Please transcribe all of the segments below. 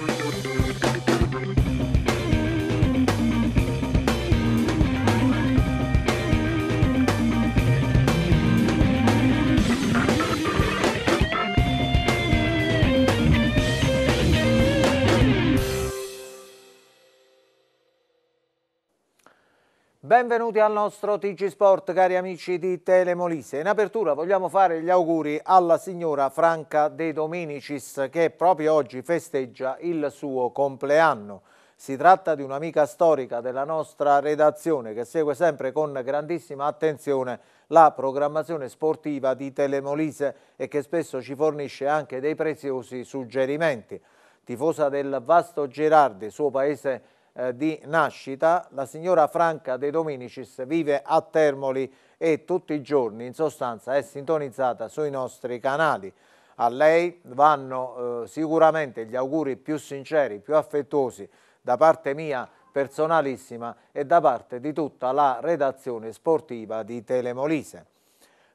Música Benvenuti al nostro TG Sport, cari amici di Telemolise. In apertura vogliamo fare gli auguri alla signora Franca De Dominicis che proprio oggi festeggia il suo compleanno. Si tratta di un'amica storica della nostra redazione che segue sempre con grandissima attenzione la programmazione sportiva di Telemolise e che spesso ci fornisce anche dei preziosi suggerimenti. Tifosa del vasto Gerardi, suo paese eh, di nascita, la signora Franca De Dominicis vive a Termoli e tutti i giorni in sostanza è sintonizzata sui nostri canali. A lei vanno eh, sicuramente gli auguri più sinceri, più affettuosi da parte mia personalissima e da parte di tutta la redazione sportiva di Telemolise.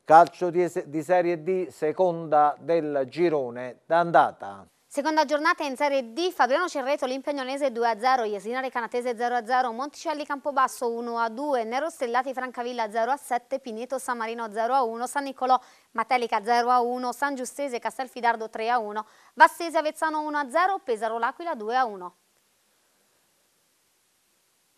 Calcio di, di Serie D, seconda del girone d'andata. Seconda giornata in Serie D, Fabriano Cerreto, Limpegnonese 2-0, Iesinare Canatese 0-0, Monticelli Campobasso 1-2, Nero Stellati Francavilla 0-7, Pineto San Marino 0-1, San Nicolò Matelica 0-1, San Giustese Castelfidardo 3-1, Vassese Avezzano 1-0, Pesaro L'Aquila 2-1.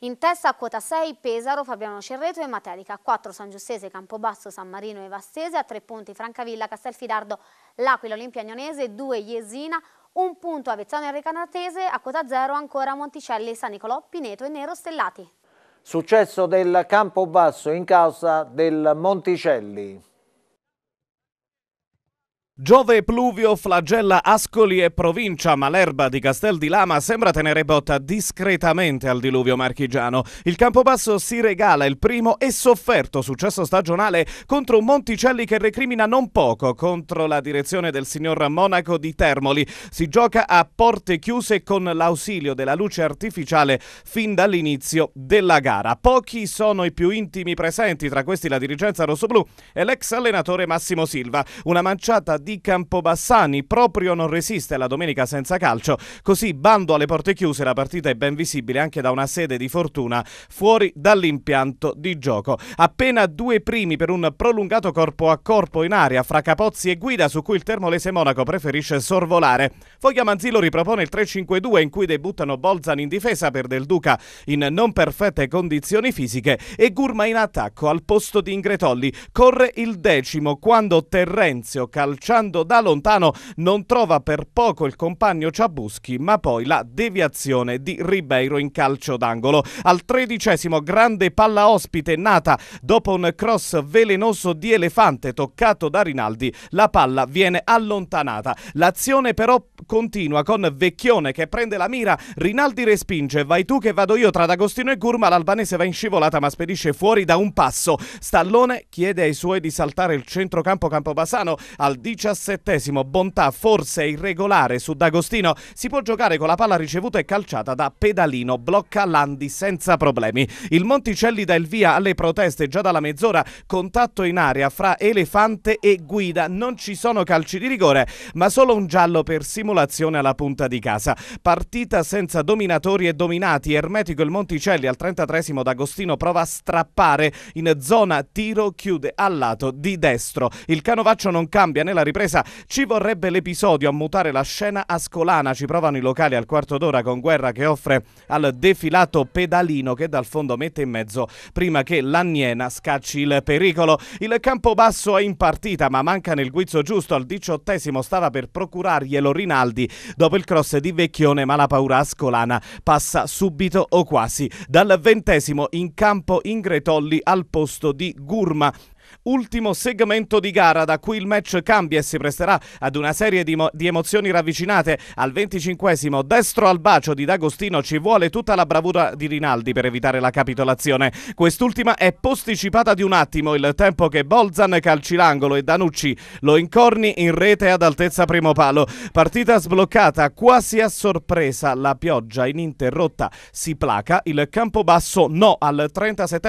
In testa a quota 6 Pesaro, Fabiano Cerreto e Matelica, 4 San Giustese, Campobasso, San Marino e Vastese, a 3 punti Francavilla, Castelfidardo, L'Aquila, Olimpia Olimpiagnonese, 2 Iesina, un punto Avezzano e Recanatese, a quota zero ancora Monticelli, San Nicolò, Pineto e Nero Stellati. Successo del Campobasso in causa del Monticelli. Giove Pluvio flagella Ascoli e provincia, ma l'erba di Castel di Lama sembra tenere botta discretamente al diluvio marchigiano. Il Campobasso si regala il primo e sofferto successo stagionale contro un Monticelli che recrimina non poco contro la direzione del signor Monaco di Termoli. Si gioca a porte chiuse con l'ausilio della luce artificiale fin dall'inizio della gara. Pochi sono i più intimi presenti, tra questi la dirigenza rossoblù e l'ex allenatore Massimo Silva. Una manciata di di Campobassani. Proprio non resiste alla domenica senza calcio, così bando alle porte chiuse, la partita è ben visibile anche da una sede di fortuna fuori dall'impianto di gioco. Appena due primi per un prolungato corpo a corpo in aria fra Capozzi e Guida su cui il termolese Monaco preferisce sorvolare. Foglia Manzillo ripropone il 3-5-2 in cui debuttano Bolzan in difesa per Del Duca in non perfette condizioni fisiche e Gurma in attacco al posto di Ingretolli. Corre il decimo quando Terrenzio calciato calciando da lontano non trova per poco il compagno Ciabuschi, ma poi la deviazione di Ribeiro in calcio d'angolo. Al tredicesimo grande palla ospite nata dopo un cross velenoso di elefante toccato da Rinaldi, la palla viene allontanata. L'azione però continua con Vecchione che prende la mira, Rinaldi respinge, vai tu che vado io tra D'Agostino e Gurma, l'albanese va in scivolata ma spedisce fuori da un passo. Stallone chiede ai suoi di saltare il centrocampo Campobasano al 19 diciassettesimo bontà forse irregolare su D'Agostino si può giocare con la palla ricevuta e calciata da Pedalino blocca Landi senza problemi il Monticelli dà il via alle proteste già dalla mezz'ora contatto in aria fra Elefante e Guida non ci sono calci di rigore ma solo un giallo per simulazione alla punta di casa partita senza dominatori e dominati ermetico il Monticelli al 33 D'Agostino prova a strappare in zona tiro chiude al lato di destro il Canovaccio non cambia nella ripresa ripresa ci vorrebbe l'episodio a mutare la scena ascolana. Ci provano i locali al quarto d'ora con Guerra che offre al defilato pedalino che dal fondo mette in mezzo prima che l'anniena scacci il pericolo. Il campo basso è in partita ma manca nel guizzo giusto. Al diciottesimo stava per procurarglielo Rinaldi dopo il cross di Vecchione ma la paura ascolana passa subito o quasi. Dal ventesimo in campo Ingretolli al posto di Gurma ultimo segmento di gara da cui il match cambia e si presterà ad una serie di, di emozioni ravvicinate. Al 25 destro al bacio di D'Agostino ci vuole tutta la bravura di Rinaldi per evitare la capitolazione. Quest'ultima è posticipata di un attimo il tempo che Bolzan calci l'angolo e Danucci lo incorni in rete ad altezza primo palo. Partita sbloccata quasi a sorpresa, la pioggia ininterrotta si placa, il campo basso no al 37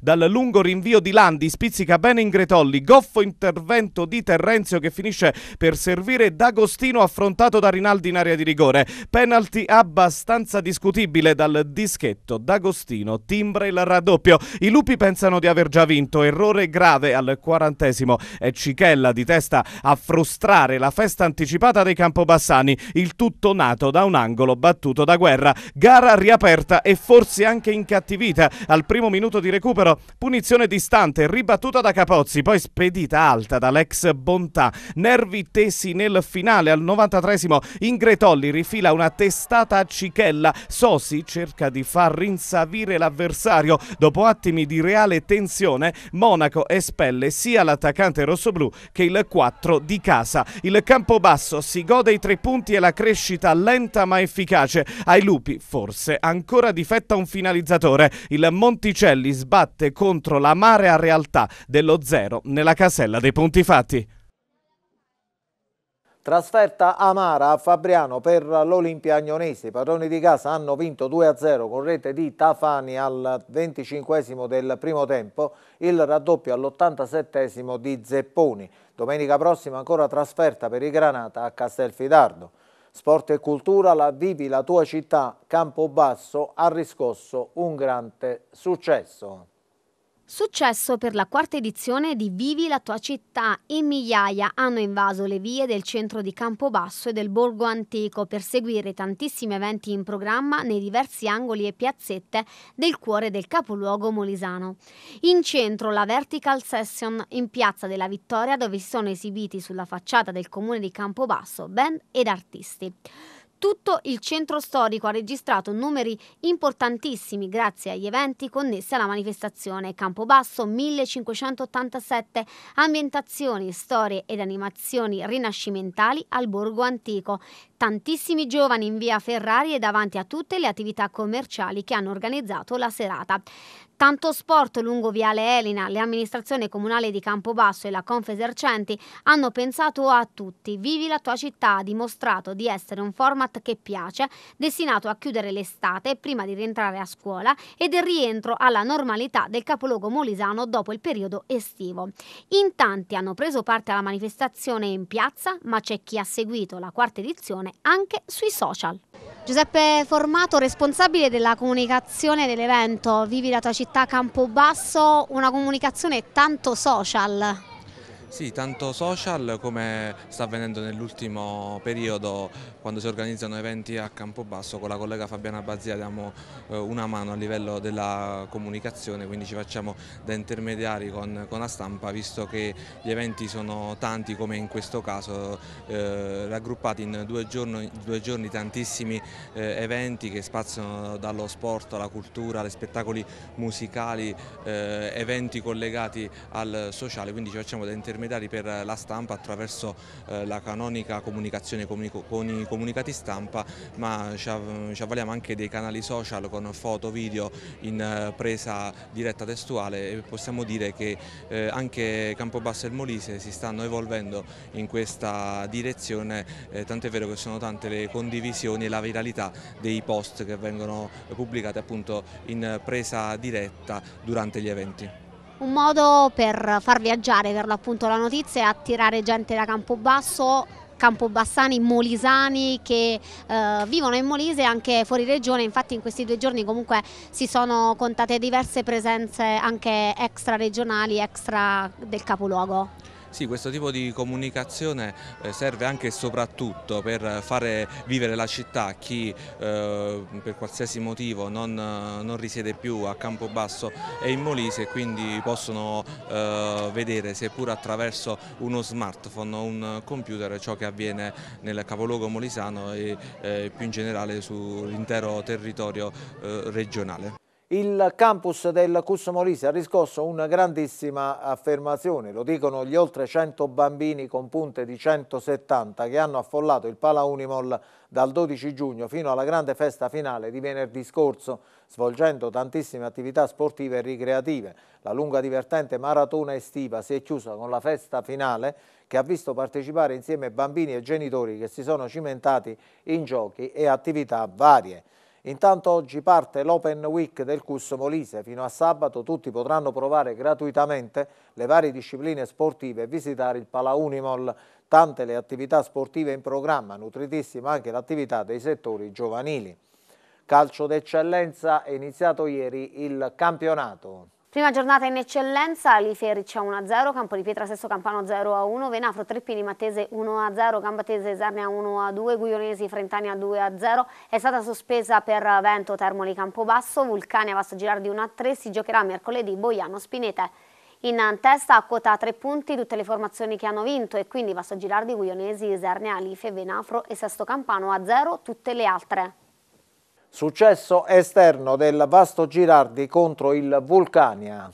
dal lungo rinvio di Landi spizzica ben bene Ingretolli, goffo intervento di Terrenzio che finisce per servire D'Agostino affrontato da Rinaldi in area di rigore, penalty abbastanza discutibile dal dischetto D'Agostino, timbra il raddoppio, i lupi pensano di aver già vinto, errore grave al quarantesimo, è Cichella di testa a frustrare la festa anticipata dei Campobassani, il tutto nato da un angolo battuto da guerra, gara riaperta e forse anche incattivita al primo minuto di recupero, punizione distante, ribattuta da Campobassani, Capozzi, poi spedita alta dall'ex Bontà. Nervi tesi nel finale al 93 Ingretolli rifila una testata a Cichella. Sosi cerca di far rinsavire l'avversario. Dopo attimi di reale tensione, Monaco espelle sia l'attaccante rossoblù che il 4 di casa. Il campo basso si gode i tre punti e la crescita lenta ma efficace. Ai lupi forse ancora difetta un finalizzatore. Il Monticelli sbatte contro la marea realtà dello lo 0 nella casella dei punti fatti. Trasferta amara a Fabriano per l'Olimpia Agnonese. I padroni di casa hanno vinto 2-0 con rete di Tafani al 25 del primo tempo, il raddoppio all'87 di Zepponi. Domenica prossima ancora trasferta per i Granata a Castelfidardo. Sport e cultura, la Vivi la tua città, Campobasso ha riscosso un grande successo. Successo per la quarta edizione di Vivi la tua città. e migliaia hanno invaso le vie del centro di Campobasso e del Borgo Antico per seguire tantissimi eventi in programma nei diversi angoli e piazzette del cuore del capoluogo molisano. In centro la Vertical Session in Piazza della Vittoria dove si sono esibiti sulla facciata del comune di Campobasso band ed artisti. Tutto il centro storico ha registrato numeri importantissimi grazie agli eventi connessi alla manifestazione. Campobasso 1587, ambientazioni, storie ed animazioni rinascimentali al borgo antico tantissimi giovani in via Ferrari e davanti a tutte le attività commerciali che hanno organizzato la serata. Tanto sport lungo Viale Elena, le amministrazioni comunali di Campobasso e la Confesercenti hanno pensato a tutti. Vivi la tua città ha dimostrato di essere un format che piace, destinato a chiudere l'estate prima di rientrare a scuola e del rientro alla normalità del capoluogo molisano dopo il periodo estivo. In tanti hanno preso parte alla manifestazione in piazza, ma c'è chi ha seguito la quarta edizione informazione anche sui social. Giuseppe Formato, responsabile della comunicazione dell'evento Vivi la tua città Campobasso, una comunicazione tanto social. Sì, tanto social come sta avvenendo nell'ultimo periodo quando si organizzano eventi a Campobasso con la collega Fabiana Bazia diamo eh, una mano a livello della comunicazione quindi ci facciamo da intermediari con, con la stampa visto che gli eventi sono tanti come in questo caso eh, raggruppati in due giorni, due giorni tantissimi eh, eventi che spaziano dallo sport alla cultura, agli spettacoli musicali, eh, eventi collegati al sociale quindi ci facciamo da intermediari intermediari per la stampa attraverso eh, la canonica comunicazione con i comunicati stampa, ma ci avvaliamo anche dei canali social con foto, video in eh, presa diretta testuale e possiamo dire che eh, anche Campobasso e il Molise si stanno evolvendo in questa direzione, tant'è vero che sono tante le condivisioni e la viralità dei post che vengono pubblicati appunto in presa diretta durante gli eventi un modo per far viaggiare per l'appunto la notizia e attirare gente da Campobasso campobassani, molisani che eh, vivono in Molise e anche fuori regione, infatti in questi due giorni comunque si sono contate diverse presenze anche extra regionali, extra del capoluogo. Sì, questo tipo di comunicazione eh, serve anche e soprattutto per fare vivere la città a chi eh, per qualsiasi motivo non, non, risiede più a Campobasso e in Molise e quindi possono eh, vedere seppur attraverso uno smartphone o un computer ciò che avviene nel capoluogo molisano e più in generale sull'intero territorio regionale. Il campus del Cusso Molise ha riscosso una grandissima affermazione, lo dicono gli oltre 100 bambini con punte di 170 che hanno affollato il Pala Unimol dal 12 giugno fino alla grande festa finale di venerdì scorso, svolgendo tantissime attività sportive e ricreative. La lunga divertente maratona estiva si è chiusa con la festa finale che ha visto partecipare insieme bambini e genitori che si sono cimentati in giochi e attività varie. Intanto oggi parte l'Open Week del CUS Molise. Fino a sabato tutti potranno provare gratuitamente le varie discipline sportive e visitare il Pala Unimol. Tante le attività sportive in programma, nutritissima anche l'attività dei settori giovanili. Calcio d'eccellenza è iniziato ieri il campionato. Prima giornata in eccellenza, Lifericcia 1-0, Campo di Pietra Sesto Campano 0-1, Venafro Treppini Mattese 1-0, Gambatese Esernia 1-2, Guionesi Frentania 2-0. È stata sospesa per Vento Termoli Campobasso, Vulcania Vasto Girardi 1-3, si giocherà mercoledì Boiano Spinete. In testa a quota 3 punti tutte le formazioni che hanno vinto e quindi Vasto Girardi, Guionesi, Esernia, Life, Venafro e Sesto Campano a 0 tutte le altre. Successo esterno del Vasto Girardi contro il Vulcania.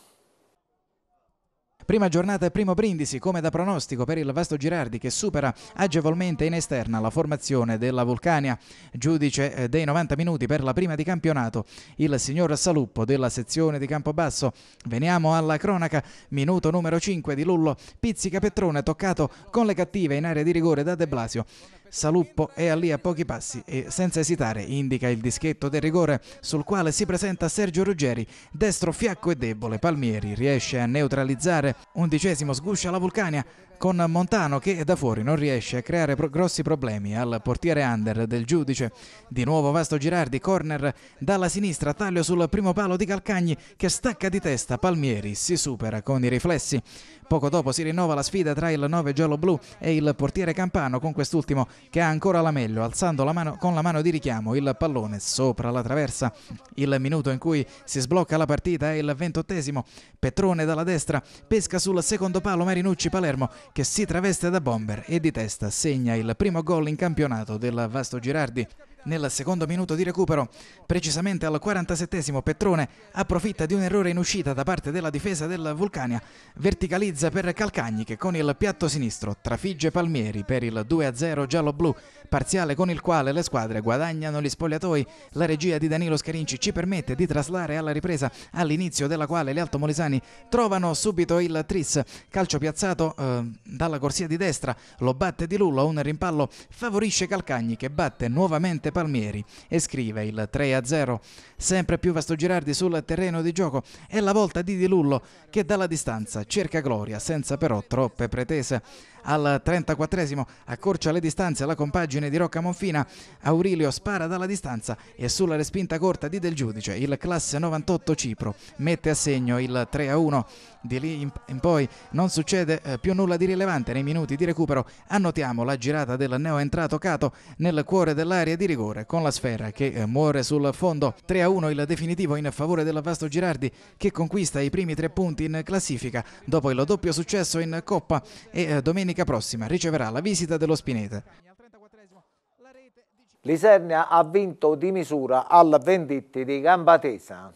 Prima giornata e primo brindisi come da pronostico per il Vasto Girardi che supera agevolmente in esterna la formazione della Vulcania. Giudice eh, dei 90 minuti per la prima di campionato il signor Saluppo della sezione di Campobasso. Veniamo alla cronaca. Minuto numero 5 di Lullo. Pizzica Petrone toccato con le cattive in area di rigore da De Blasio. Saluppo è lì a pochi passi e senza esitare indica il dischetto del rigore sul quale si presenta Sergio Ruggeri, destro fiacco e debole. Palmieri riesce a neutralizzare, undicesimo sguscia la Vulcania con Montano che da fuori non riesce a creare pro grossi problemi al portiere under del giudice. Di nuovo Vasto Girardi, corner dalla sinistra, taglio sul primo palo di Calcagni che stacca di testa Palmieri, si supera con i riflessi. Poco dopo si rinnova la sfida tra il 9 giallo-blu e il portiere campano con quest'ultimo che ha ancora la meglio alzando la mano, con la mano di richiamo il pallone sopra la traversa. Il minuto in cui si sblocca la partita è il ventottesimo. Petrone dalla destra pesca sul secondo palo Marinucci Palermo che si traveste da bomber e di testa segna il primo gol in campionato del Vasto Girardi nel secondo minuto di recupero. Precisamente al 47 Petrone approfitta di un errore in uscita da parte della difesa del Vulcania, verticalizza per Calcagni che con il piatto sinistro trafigge Palmieri per il 2-0 giallo-blu, parziale con il quale le squadre guadagnano gli spogliatoi. La regia di Danilo Scarinci ci permette di traslare alla ripresa all'inizio della quale gli altomolisani trovano subito il tris, calcio piazzato eh, dalla corsia di destra, lo batte di Lullo, un rimpallo favorisce Calcagni che batte nuovamente Palmieri e scrive il 3-0. Sempre più Vasto Girardi sul terreno di gioco è la volta di Di Lullo che dalla distanza cerca gloria senza però troppe pretese al 34esimo accorcia le distanze alla compagine di Rocca Monfina, Aurilio spara dalla distanza e sulla respinta corta di Del Giudice il classe 98 Cipro mette a segno il 3 a 1 di lì in poi non succede eh, più nulla di rilevante nei minuti di recupero annotiamo la girata del neoentrato Cato nel cuore dell'area di rigore con la sfera che eh, muore sul fondo 3 a 1 il definitivo in favore del Vasto Girardi che conquista i primi tre punti in classifica dopo il doppio successo in Coppa e eh, domenica domenica prossima riceverà la visita dello Spinete. L'Isernia ha vinto di misura al Venditti di Gambatesa.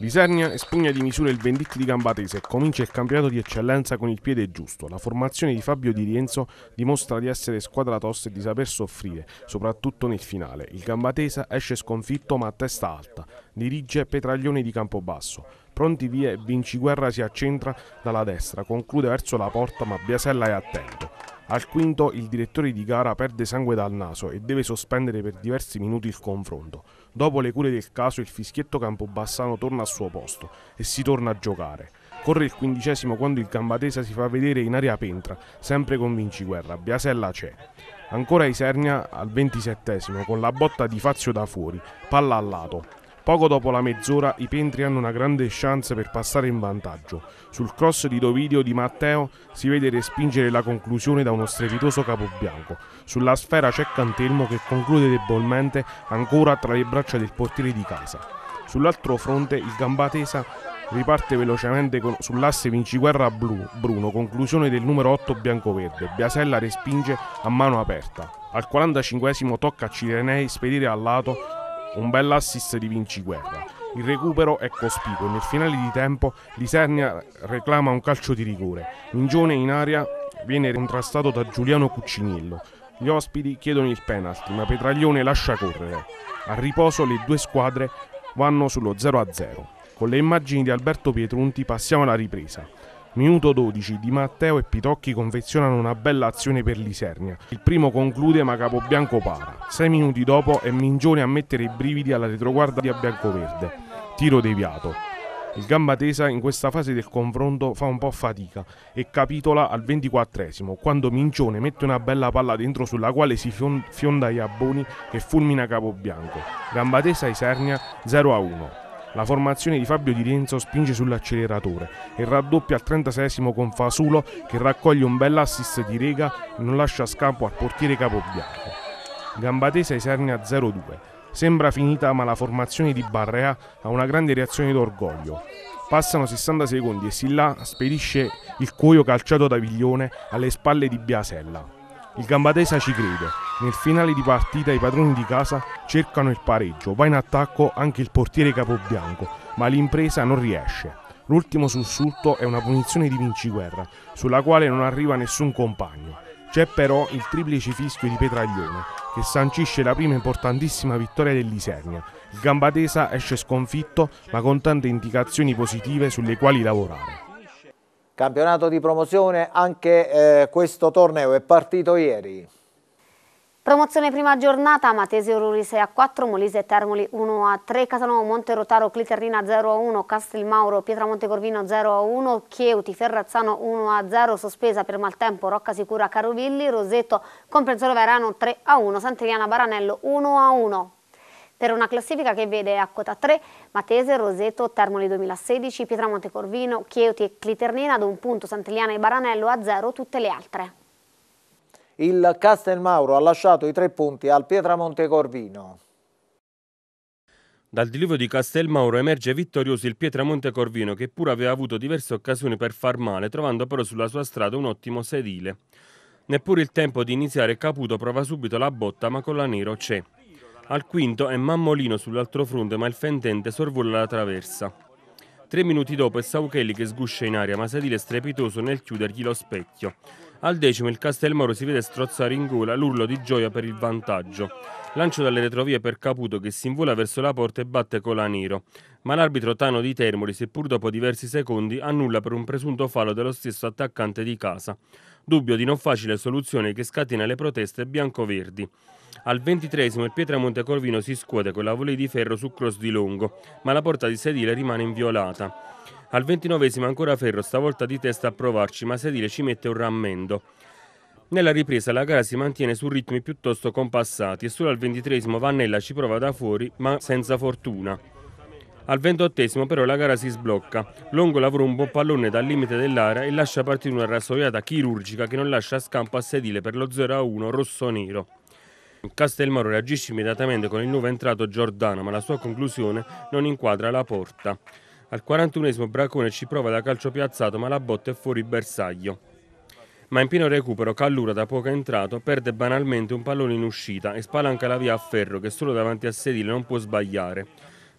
Lisernia espugna di misura il Venditti di Gambatese e comincia il campionato di eccellenza con il piede giusto. La formazione di Fabio Di Rienzo dimostra di essere squadra tosta e di saper soffrire, soprattutto nel finale. Il Gambatese esce sconfitto ma a testa alta. Dirige Petraglione di Campobasso. Pronti via Vinci Guerra si accentra dalla destra, conclude verso la porta ma Biasella è attento. Al quinto il direttore di gara perde sangue dal naso e deve sospendere per diversi minuti il confronto. Dopo le cure del caso il fischietto Campobassano torna al suo posto e si torna a giocare. Corre il quindicesimo quando il Gambatesa si fa vedere in aria pentra, sempre con Vinciguerra, Biasella c'è. Ancora Isernia al ventisettesimo con la botta di Fazio da fuori, palla al lato. Poco dopo la mezz'ora i Pentri hanno una grande chance per passare in vantaggio. Sul cross di Dovidio di Matteo si vede respingere la conclusione da uno strepitoso capobianco. Sulla sfera c'è Cantelmo che conclude debolmente ancora tra le braccia del portiere di casa. Sull'altro fronte il Gambatesa riparte velocemente con, sull'asse vinciguerra blu, Bruno, conclusione del numero 8 biancoverde. Biasella respinge a mano aperta. Al 45 tocca a Cirenei spedire al lato un bell'assist di Vinci Guerra. Il recupero è cospicuo e nel finale di tempo Lisernia reclama un calcio di rigore. Mingione in aria viene contrastato da Giuliano Cuccinello. Gli ospiti chiedono il penalty, ma Petraglione lascia correre. A riposo le due squadre vanno sullo 0-0. Con le immagini di Alberto Pietrunti passiamo alla ripresa. Minuto 12, Di Matteo e Pitocchi confezionano una bella azione per l'Isernia. Il primo conclude ma Capobianco para. Sei minuti dopo è Mingione a mettere i brividi alla retroguarda di Biancoverde. Tiro deviato. Il gamba tesa in questa fase del confronto fa un po' fatica e capitola al 24 quando Mincione mette una bella palla dentro sulla quale si fionda Iaboni che fulmina Capobianco. Gamba tesa Isernia 0 a 1. La formazione di Fabio Di Renzo spinge sull'acceleratore e raddoppia al 36 con Fasulo che raccoglie un bel assist di Rega e non lascia scampo al portiere capobianco. Gambatesa esernia 0-2. Sembra finita ma la formazione di Barrea ha una grande reazione d'orgoglio. Passano 60 secondi e Silla spedisce il cuoio calciato da Viglione alle spalle di Biasella. Il Gambatesa ci crede. Nel finale di partita i padroni di casa cercano il pareggio, va in attacco anche il portiere capobianco, ma l'impresa non riesce. L'ultimo sussulto è una punizione di vinciguerra, sulla quale non arriva nessun compagno. C'è però il triplice fischio di Petraglione, che sancisce la prima importantissima vittoria dell'Isernia. Il Gambatesa esce sconfitto, ma con tante indicazioni positive sulle quali lavorare. Campionato di promozione, anche eh, questo torneo è partito ieri. Promozione prima giornata, Matese Ruri 6 a 4, Molise Termoli 1 a 3, Casanova Rotaro, Cliterrina 0 a 1, Castelmauro Pietramonte Corvino 0 a 1, Chieuti Ferrazzano 1 a 0, sospesa per maltempo Rocca Sicura Carovilli, Roseto Comprenzoro Verano 3 a 1, Sant'Eliana Baranello 1 a 1 per una classifica che vede a quota 3 Matese, Roseto, Termoli 2016, Pietramonte Corvino, Chieti e Cliternina ad un punto, Santillana e Baranello a zero tutte le altre. Il Castelmauro ha lasciato i tre punti al Pietramonte Corvino. Dal delirio di Castelmauro emerge vittorioso il Pietramonte Corvino che pur aveva avuto diverse occasioni per far male, trovando però sulla sua strada un ottimo sedile. Neppure il tempo di iniziare Caputo prova subito la botta ma con la nero c'è. Al quinto è Mammolino sull'altro fronte ma il fendente sorvola la traversa. Tre minuti dopo è Sauchelli che sguscia in aria ma Sedile è strepitoso nel chiudergli lo specchio. Al decimo il Castelmoro si vede strozzare in gola l'urlo di gioia per il vantaggio. Lancio dalle retrovie per Caputo che si invola verso la porta e batte con la Nero. Ma l'arbitro Tano di Termoli, seppur dopo diversi secondi, annulla per un presunto fallo dello stesso attaccante di casa. Dubbio di non facile soluzione che scatena le proteste bianco-verdi. Al ventitresimo il Pietra Montecorvino si scuote con la volée di ferro su cross di lungo, ma la porta di sedile rimane inviolata. Al ventinovesimo ancora ferro, stavolta di testa a provarci, ma sedile ci mette un rammendo. Nella ripresa la gara si mantiene su ritmi piuttosto compassati e solo al ventitresimo Vannella ci prova da fuori, ma senza fortuna. Al ventottesimo però la gara si sblocca. Longo lavora un buon pallone dal limite dell'area e lascia partire una rasoiata chirurgica che non lascia scampo a sedile per lo 0-1 rosso-nero. Castelmaro reagisce immediatamente con il nuovo entrato Giordano, ma la sua conclusione non inquadra la porta. Al 41esimo Bracone ci prova da calcio piazzato, ma la botta è fuori bersaglio. Ma in pieno recupero Callura, da poco entrato, perde banalmente un pallone in uscita e spalanca la via a Ferro che solo davanti a Sedile non può sbagliare.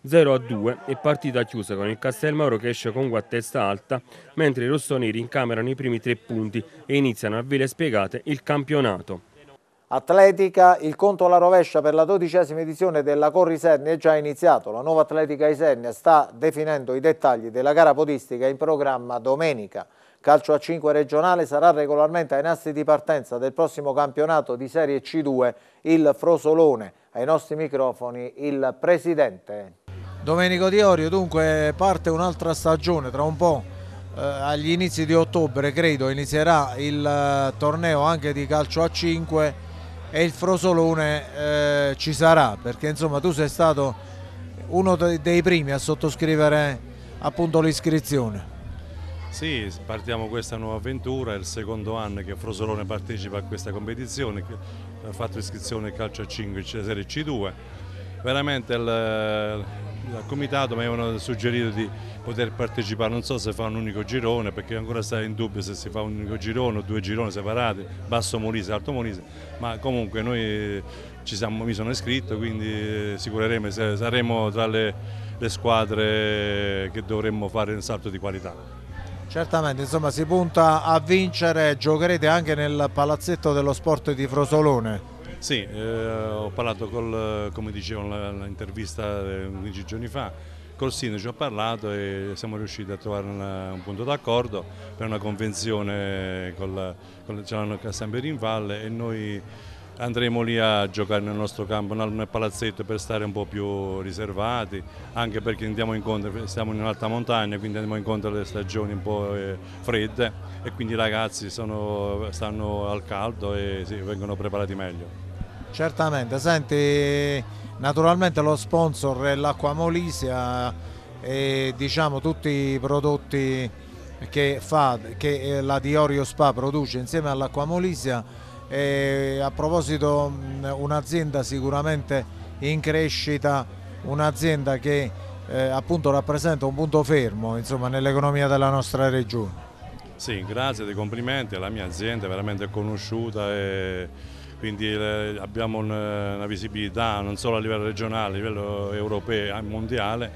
0 2 e partita chiusa con il Castelmauro che esce con a testa alta, mentre i rossoneri incamerano i primi tre punti e iniziano a vele spiegate il campionato. Atletica, il conto alla rovescia per la dodicesima edizione della Corri Isernia è già iniziato. La nuova Atletica Isernia sta definendo i dettagli della gara podistica in programma domenica. Calcio a 5 regionale sarà regolarmente ai nastri di partenza del prossimo campionato di Serie C2 il Frosolone. Ai nostri microfoni il presidente. Domenico Diorio, dunque parte un'altra stagione tra un po' eh, agli inizi di ottobre credo inizierà il eh, torneo anche di calcio a 5 e il Frosolone eh, ci sarà perché insomma tu sei stato uno dei primi a sottoscrivere appunto l'iscrizione. Sì, partiamo questa nuova avventura, è il secondo anno che Frosolone partecipa a questa competizione, ha fatto iscrizione calcio a 5 Serie C2, veramente il, dal comitato mi avevano suggerito di poter partecipare, non so se fa un unico girone perché ancora sta in dubbio se si fa un unico girone o due gironi separati, Basso Molise, Alto Molise, ma comunque noi eh, ci siamo, mi sono iscritto quindi eh, sicuramente saremo tra le, le squadre che dovremmo fare un salto di qualità. Certamente, insomma si punta a vincere, giocherete anche nel palazzetto dello sport di Frosolone. Sì, eh, ho parlato col, come dicevo nell'intervista 15 eh, giorni fa, col sindaco ho parlato e siamo riusciti a trovare una, un punto d'accordo per una convenzione, con col, ce in Valle e noi andremo lì a giocare nel nostro campo, nel palazzetto per stare un po' più riservati, anche perché andiamo incontro, siamo in un'alta montagna, quindi andiamo incontro alle stagioni un po' eh, fredde e quindi i ragazzi sono, stanno al caldo e sì, vengono preparati meglio. Certamente, senti, naturalmente lo sponsor è l'acqua Molisia e diciamo tutti i prodotti che, fa, che eh, la Diorio Spa produce insieme all'acqua Molisia. E a proposito un'azienda sicuramente in crescita, un'azienda che eh, appunto rappresenta un punto fermo nell'economia della nostra regione. Sì, grazie dei complimenti, la mia azienda è veramente conosciuta e quindi eh, abbiamo eh, una visibilità non solo a livello regionale, a livello europeo e mondiale,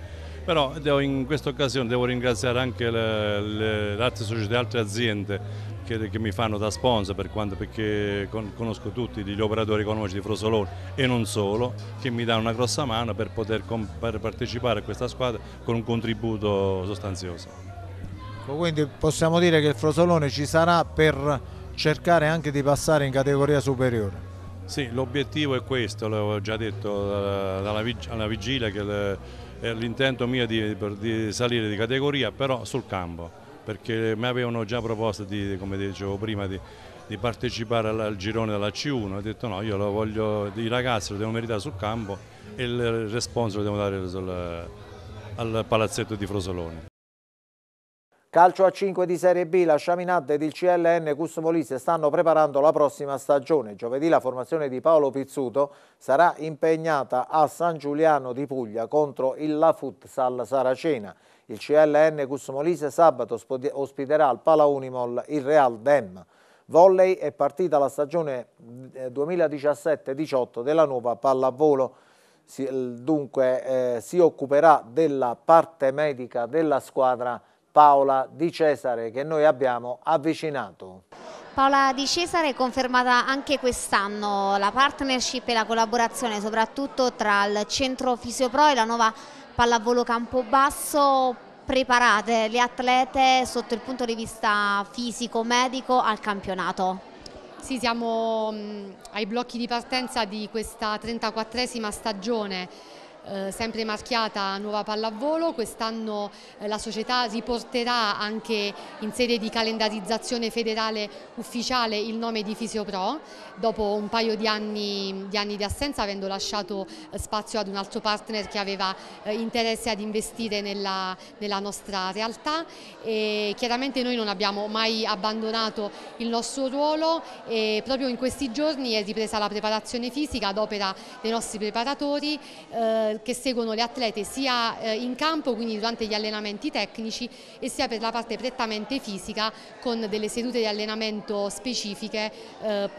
però in questa occasione devo ringraziare anche le, le, le altre società, le altre aziende che, che, mi fanno da sponsor per quanto, perché conosco tutti gli operatori economici di Frosolone e non solo, che mi danno una grossa mano per poter per partecipare a questa squadra con un contributo sostanzioso. Quindi possiamo dire che il Frosolone ci sarà per cercare anche di passare in categoria superiore. Sì, l'obiettivo è questo, l'avevo già detto alla vigilia che l'intento mio è di, di, salire di categoria, però sul campo, perché mi avevano già proposto, di, come dicevo prima, di, di partecipare al, al, girone della C1, ho detto no, io lo voglio, i ragazzi lo devono meritare sul campo e il responso lo devo dare sul, al palazzetto di Frosolone. Calcio a 5 di Serie B, la Sciaminat ed il CLN Customolise stanno preparando la prossima stagione. Giovedì la formazione di Paolo Pizzuto sarà impegnata a San Giuliano di Puglia contro il La Futsal Saracena. Il CLN Customolise sabato ospiterà al Pala Unimol il Real Dem. Volley è partita la stagione 2017-18 eh, della nuova pallavolo dunque eh, si occuperà della parte medica della squadra Paola Di Cesare che noi abbiamo avvicinato. Paola Di Cesare è confermata anche quest'anno la partnership e la collaborazione soprattutto tra il centro Fisiopro e la nuova pallavolo Campobasso preparate le atlete sotto il punto di vista fisico-medico al campionato. Sì, siamo mm, ai blocchi di partenza di questa 34esima stagione eh, sempre marchiata Nuova Pallavolo, quest'anno eh, la società riporterà anche in sede di calendarizzazione federale ufficiale il nome di Fisiopro, dopo un paio di anni di, anni di assenza avendo lasciato eh, spazio ad un altro partner che aveva eh, interesse ad investire nella, nella, nostra realtà e chiaramente noi non abbiamo mai abbandonato il nostro ruolo e proprio in questi giorni è ripresa la preparazione fisica ad opera dei nostri preparatori eh, eh, che seguono le atlete sia eh, in campo, quindi durante gli allenamenti tecnici e sia per la parte prettamente fisica con delle sedute di allenamento specifiche eh,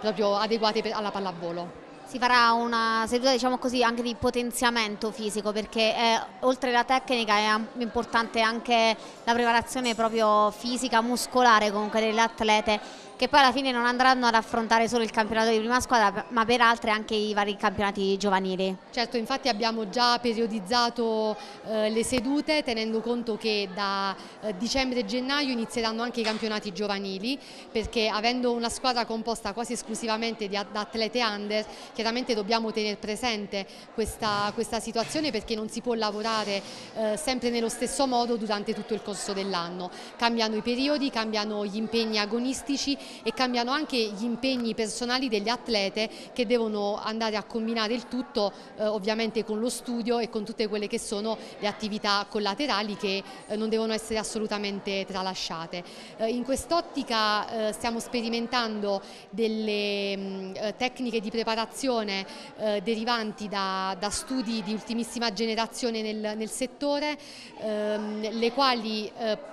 proprio adeguate alla pallavolo. Si farà una seduta diciamo così, anche di potenziamento fisico perché eh, oltre alla tecnica è importante anche la preparazione proprio fisica, muscolare comunque delle atlete che poi alla fine non andranno ad affrontare solo il campionato di prima squadra ma per altre anche i vari campionati giovanili. Certo, infatti abbiamo già periodizzato eh, le sedute tenendo conto che da eh, dicembre e gennaio inizieranno anche i campionati giovanili perché avendo una squadra composta quasi esclusivamente da atlete under chiaramente dobbiamo tenere presente questa, questa situazione perché non si può lavorare eh, sempre nello stesso modo durante tutto il corso dell'anno. Cambiano i periodi, cambiano gli impegni agonistici e cambiano anche gli impegni personali degli atlete che devono andare a combinare il tutto eh, ovviamente con lo studio e con tutte quelle che sono le attività collaterali che eh, non devono essere assolutamente tralasciate. Eh, in quest'ottica eh, stiamo sperimentando delle mh, mm, eh, tecniche di preparazione eh, derivanti da, da, studi di ultimissima generazione nel, nel settore, ehm, le quali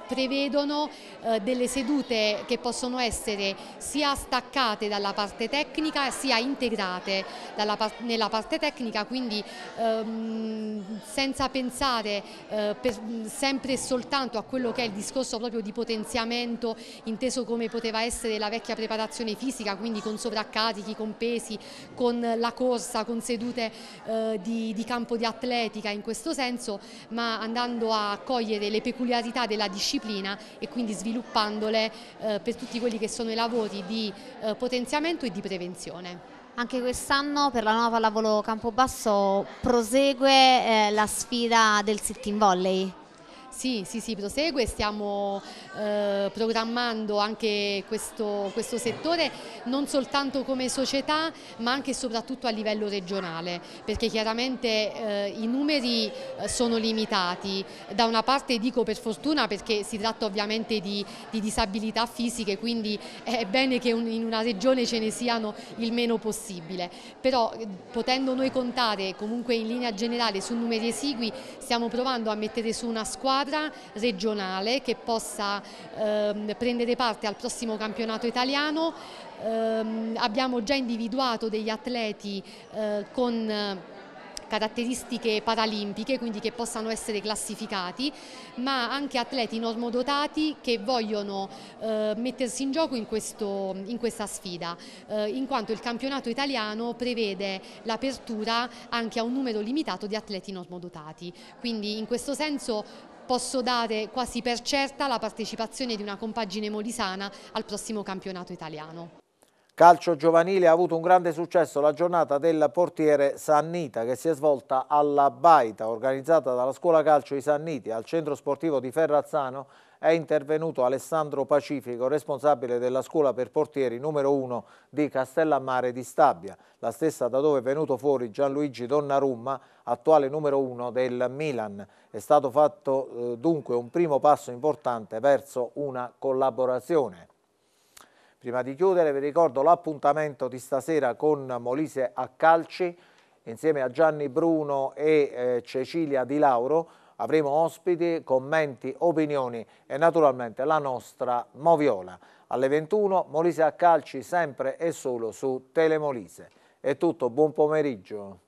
prevedono delle sedute che possono essere essere sia staccate dalla parte tecnica sia integrate par nella parte tecnica, quindi ehm, senza pensare eh, per, sempre e soltanto a quello che è il discorso proprio di potenziamento inteso come poteva essere la vecchia preparazione fisica, quindi con sovraccarichi, con pesi, con la corsa, con sedute eh, di, di campo di atletica in questo senso, ma andando a cogliere le peculiarità della disciplina e quindi sviluppandole eh, per tutti quelli che sono sono lavori di eh, potenziamento e di prevenzione. Anche quest'anno per la nuova pallavolo Campobasso prosegue eh, la sfida del sit volley. Sì, sì, sì, prosegue, stiamo eh, programmando anche questo, questo, settore non soltanto come società ma anche e soprattutto a livello regionale perché chiaramente eh, i numeri eh, sono limitati, da una parte dico per fortuna perché si tratta ovviamente di, di disabilità fisiche quindi è bene che un, in una regione ce ne siano il meno possibile, però eh, potendo noi contare comunque in linea generale su numeri esigui stiamo provando a mettere su una squadra squadra regionale che possa ehm, prendere parte al prossimo campionato italiano. Ehm, abbiamo già individuato degli atleti eh, con eh, caratteristiche paralimpiche, quindi che possano essere classificati, ma anche atleti normodotati che vogliono eh, mettersi in gioco in, questo, in questa sfida, eh, in quanto il campionato italiano prevede l'apertura anche a un numero limitato di atleti normodotati. Quindi in questo senso posso dare quasi per certa la partecipazione di una compagine molisana al prossimo campionato italiano. Calcio giovanile ha avuto un grande successo la giornata del portiere Sannita che si è svolta alla Baita organizzata dalla scuola calcio di Sanniti al centro sportivo di Ferrazzano è intervenuto Alessandro Pacifico, responsabile della scuola per portieri numero 1 di Castellammare di Stabia, la stessa da dove è venuto fuori Gianluigi Donnarumma, attuale numero 1 del Milan. È stato fatto eh, dunque un primo passo importante verso una collaborazione. Prima di chiudere vi ricordo l'appuntamento di stasera con Molise a Calci, insieme a Gianni Bruno e eh, Cecilia Di Lauro avremo ospiti, commenti, opinioni e naturalmente la nostra Moviola. Alle 21 Molise a Calci sempre e solo su Telemolise. È tutto, buon pomeriggio.